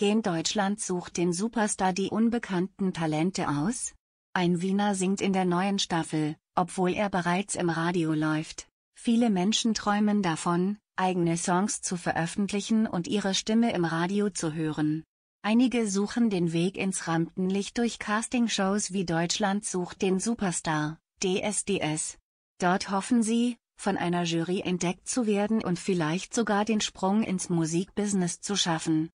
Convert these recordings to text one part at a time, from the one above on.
Gen Deutschland sucht den Superstar die unbekannten Talente aus? Ein Wiener singt in der neuen Staffel, obwohl er bereits im Radio läuft. Viele Menschen träumen davon, eigene Songs zu veröffentlichen und ihre Stimme im Radio zu hören. Einige suchen den Weg ins Rampenlicht durch Castingshows wie Deutschland sucht den Superstar, DSDS. Dort hoffen sie, von einer Jury entdeckt zu werden und vielleicht sogar den Sprung ins Musikbusiness zu schaffen.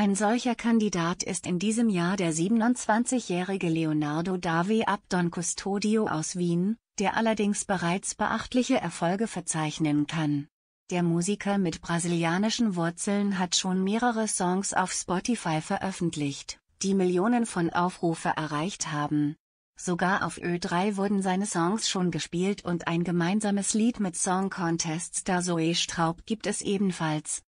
Ein solcher Kandidat ist in diesem Jahr der 27-jährige Leonardo Davi Abdon Custodio aus Wien, der allerdings bereits beachtliche Erfolge verzeichnen kann. Der Musiker mit brasilianischen Wurzeln hat schon mehrere Songs auf Spotify veröffentlicht, die Millionen von Aufrufe erreicht haben. Sogar auf Ö3 wurden seine Songs schon gespielt und ein gemeinsames Lied mit Song Contest da Zoe Straub gibt es ebenfalls.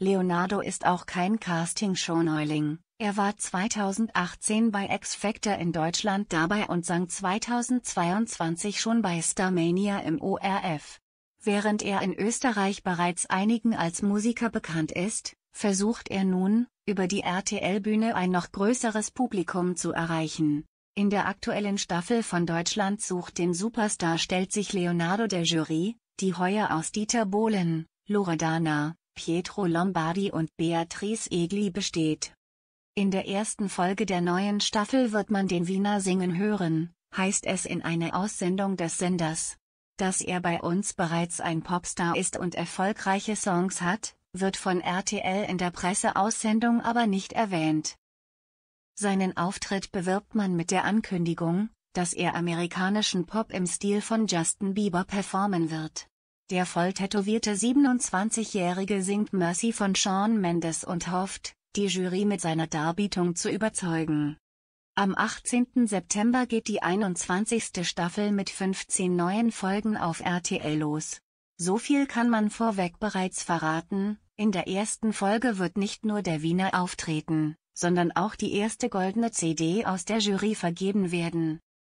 Leonardo ist auch kein casting show neuling er war 2018 bei X Factor in Deutschland dabei und sang 2022 schon bei Starmania im ORF. Während er in Österreich bereits einigen als Musiker bekannt ist, versucht er nun, über die RTL-Bühne ein noch größeres Publikum zu erreichen. In der aktuellen Staffel von Deutschland sucht den Superstar stellt sich Leonardo der Jury, die heuer aus Dieter Bohlen, Loredana, Pietro Lombardi und Beatrice Egli besteht. In der ersten Folge der neuen Staffel wird man den Wiener singen hören, heißt es in einer Aussendung des Senders. Dass er bei uns bereits ein Popstar ist und erfolgreiche Songs hat, wird von RTL in der Presseaussendung aber nicht erwähnt. Seinen Auftritt bewirbt man mit der Ankündigung, dass er amerikanischen Pop im Stil von Justin Bieber performen wird. Der voll tätowierte 27-Jährige singt Mercy von Sean Mendes und hofft, die Jury mit seiner Darbietung zu überzeugen. Am 18. September geht die 21. Staffel mit 15 neuen Folgen auf RTL los. So viel kann man vorweg bereits verraten, in der ersten Folge wird nicht nur der Wiener auftreten, sondern auch die erste goldene CD aus der Jury vergeben werden.